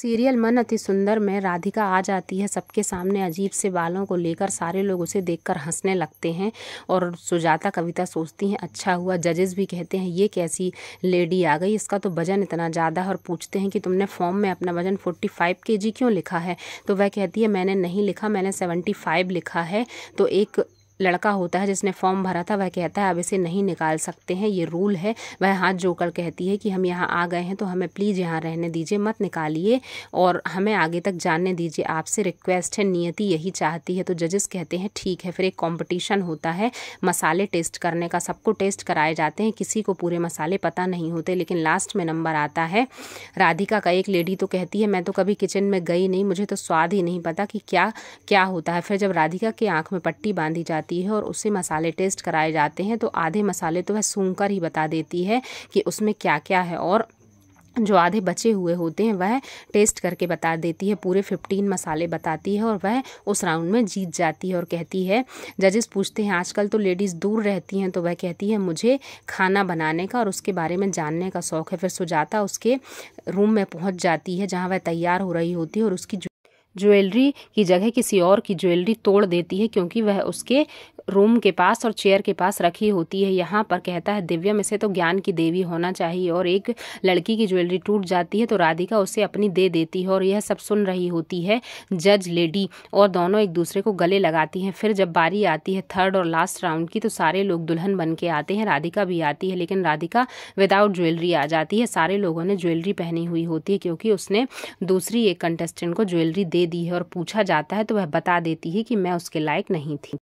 serial मन अति सुंदर में राधिका आ जाती है सबके सामने अजीब से बालों को लेकर सारे लोग उसे देखकर हंसने लगते हैं और सुजाता कविता सोचती हैं अच्छा हुआ जजेस भी कहते हैं ये कैसी लेडी आ गई इसका तो वजन इतना ज़्यादा है और पूछते हैं कि तुमने फॉर्म में अपना वजन फोर्टी फाइव के जी क्यों लिखा है तो वह कहती है मैंने नहीं लिखा मैंने सेवेंटी फाइव लिखा है तो एक लड़का होता है जिसने फॉर्म भरा था वह कहता है अब इसे नहीं निकाल सकते हैं ये रूल है वह हाथ जोड़कर कहती है कि हम यहाँ आ गए हैं तो हमें प्लीज़ यहाँ रहने दीजिए मत निकालिए और हमें आगे तक जानने दीजिए आपसे रिक्वेस्ट है नियति यही चाहती है तो जजेस कहते हैं ठीक है फिर एक कॉम्पिटिशन होता है मसाले टेस्ट करने का सबको टेस्ट कराए जाते हैं किसी को पूरे मसाले पता नहीं होते लेकिन लास्ट में नंबर आता है राधिका का एक लेडी तो कहती है मैं तो कभी किचन में गई नहीं मुझे तो स्वाद ही नहीं पता कि क्या क्या होता है फिर जब राधिका की आँख में पट्टी बांधी जाती जाती है और उससे मसाले टेस्ट कराए जाते हैं तो आधे मसाले तो वह सूंघ कर ही बता देती है कि उसमें क्या क्या है और जो आधे बचे हुए होते हैं वह टेस्ट करके बता देती है पूरे फिफ्टीन मसाले बताती है और वह उस राउंड में जीत जाती है और कहती है जजेस पूछते हैं आजकल तो लेडीज़ दूर रहती हैं तो वह कहती है मुझे खाना बनाने का और उसके बारे में जानने का शौक़ है फिर सुजाता उसके रूम में पहुंच जाती है जहां वह तैयार हो रही होती है और उसकी ज्वेलरी की जगह किसी और की ज्वेलरी तोड़ देती है क्योंकि वह उसके रूम के पास और चेयर के पास रखी होती है यहाँ पर कहता है दिव्या में से तो ज्ञान की देवी होना चाहिए और एक लड़की की ज्वेलरी टूट जाती है तो राधिका उसे अपनी दे देती है और यह सब सुन रही होती है जज लेडी और दोनों एक दूसरे को गले लगाती हैं फिर जब बारी आती है थर्ड और लास्ट राउंड की तो सारे लोग दुल्हन बन के आते हैं राधिका भी आती है लेकिन राधिका विदाउट ज्वेलरी आ जाती है सारे लोगों ने ज्वेलरी पहनी हुई होती है क्योंकि उसने दूसरी एक कंटेस्टेंट को ज्वेलरी दे दी है और पूछा जाता है तो वह बता देती है कि मैं उसके लायक नहीं थी